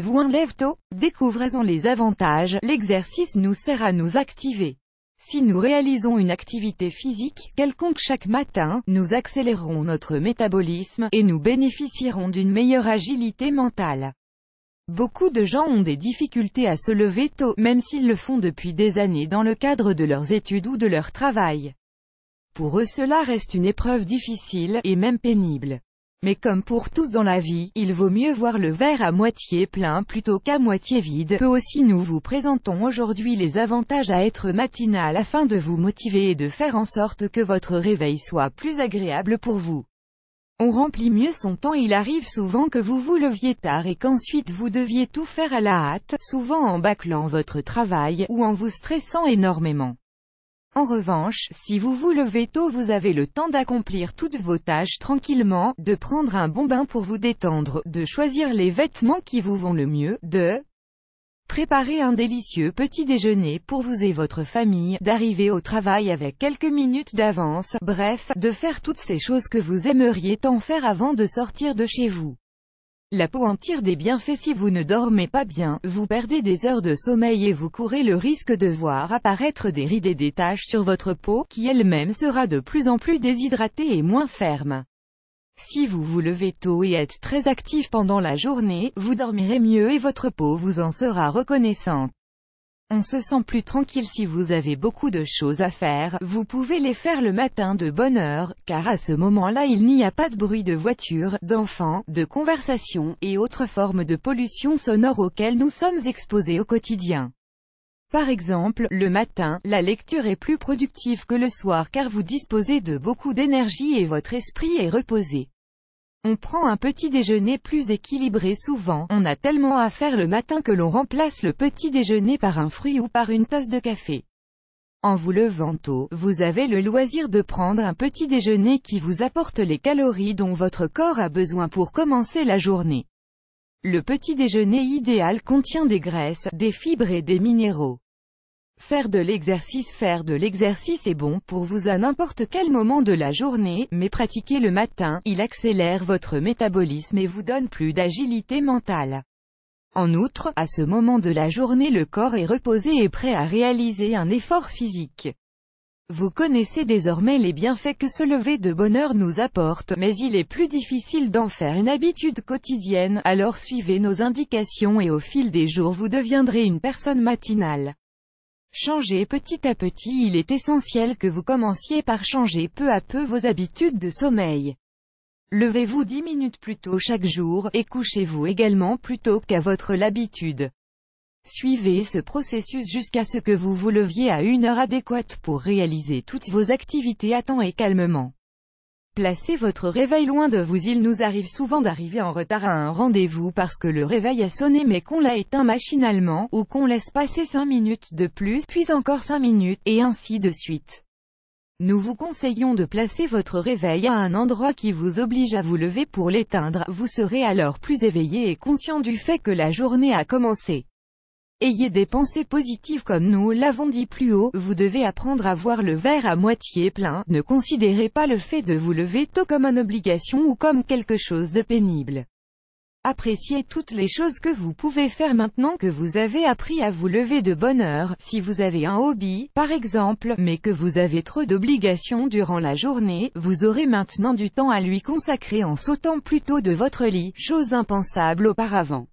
vous un tôt, découvrez-en les avantages, l'exercice nous sert à nous activer. Si nous réalisons une activité physique quelconque chaque matin, nous accélérerons notre métabolisme, et nous bénéficierons d'une meilleure agilité mentale. Beaucoup de gens ont des difficultés à se lever tôt, même s'ils le font depuis des années dans le cadre de leurs études ou de leur travail. Pour eux cela reste une épreuve difficile, et même pénible. Mais comme pour tous dans la vie, il vaut mieux voir le verre à moitié plein plutôt qu'à moitié vide. Peu aussi nous vous présentons aujourd'hui les avantages à être matinal afin de vous motiver et de faire en sorte que votre réveil soit plus agréable pour vous. On remplit mieux son temps il arrive souvent que vous vous leviez tard et qu'ensuite vous deviez tout faire à la hâte, souvent en bâclant votre travail, ou en vous stressant énormément. En revanche, si vous vous levez tôt vous avez le temps d'accomplir toutes vos tâches tranquillement, de prendre un bon bain pour vous détendre, de choisir les vêtements qui vous vont le mieux, de préparer un délicieux petit déjeuner pour vous et votre famille, d'arriver au travail avec quelques minutes d'avance, bref, de faire toutes ces choses que vous aimeriez tant faire avant de sortir de chez vous. La peau en tire des bienfaits si vous ne dormez pas bien, vous perdez des heures de sommeil et vous courez le risque de voir apparaître des rides et des taches sur votre peau, qui elle-même sera de plus en plus déshydratée et moins ferme. Si vous vous levez tôt et êtes très actif pendant la journée, vous dormirez mieux et votre peau vous en sera reconnaissante. On se sent plus tranquille si vous avez beaucoup de choses à faire, vous pouvez les faire le matin de bonne heure, car à ce moment-là il n'y a pas de bruit de voiture, d'enfants, de conversation, et autres formes de pollution sonore auxquelles nous sommes exposés au quotidien. Par exemple, le matin, la lecture est plus productive que le soir car vous disposez de beaucoup d'énergie et votre esprit est reposé. On prend un petit déjeuner plus équilibré souvent, on a tellement à faire le matin que l'on remplace le petit déjeuner par un fruit ou par une tasse de café. En vous levant tôt, vous avez le loisir de prendre un petit déjeuner qui vous apporte les calories dont votre corps a besoin pour commencer la journée. Le petit déjeuner idéal contient des graisses, des fibres et des minéraux. Faire de l'exercice Faire de l'exercice est bon pour vous à n'importe quel moment de la journée, mais pratiquez le matin, il accélère votre métabolisme et vous donne plus d'agilité mentale. En outre, à ce moment de la journée le corps est reposé et prêt à réaliser un effort physique. Vous connaissez désormais les bienfaits que se lever de bonne heure nous apporte, mais il est plus difficile d'en faire une habitude quotidienne, alors suivez nos indications et au fil des jours vous deviendrez une personne matinale. Changez petit à petit Il est essentiel que vous commenciez par changer peu à peu vos habitudes de sommeil. Levez-vous 10 minutes plus tôt chaque jour, et couchez-vous également plus tôt qu'à votre l'habitude. Suivez ce processus jusqu'à ce que vous vous leviez à une heure adéquate pour réaliser toutes vos activités à temps et calmement. Placez votre réveil loin de vous il nous arrive souvent d'arriver en retard à un rendez-vous parce que le réveil a sonné mais qu'on l'a éteint machinalement, ou qu'on laisse passer 5 minutes de plus, puis encore 5 minutes, et ainsi de suite. Nous vous conseillons de placer votre réveil à un endroit qui vous oblige à vous lever pour l'éteindre, vous serez alors plus éveillé et conscient du fait que la journée a commencé. Ayez des pensées positives comme nous l'avons dit plus haut, vous devez apprendre à voir le verre à moitié plein, ne considérez pas le fait de vous lever tôt comme une obligation ou comme quelque chose de pénible. Appréciez toutes les choses que vous pouvez faire maintenant que vous avez appris à vous lever de bonne heure, si vous avez un hobby, par exemple, mais que vous avez trop d'obligations durant la journée, vous aurez maintenant du temps à lui consacrer en sautant plus tôt de votre lit, chose impensable auparavant.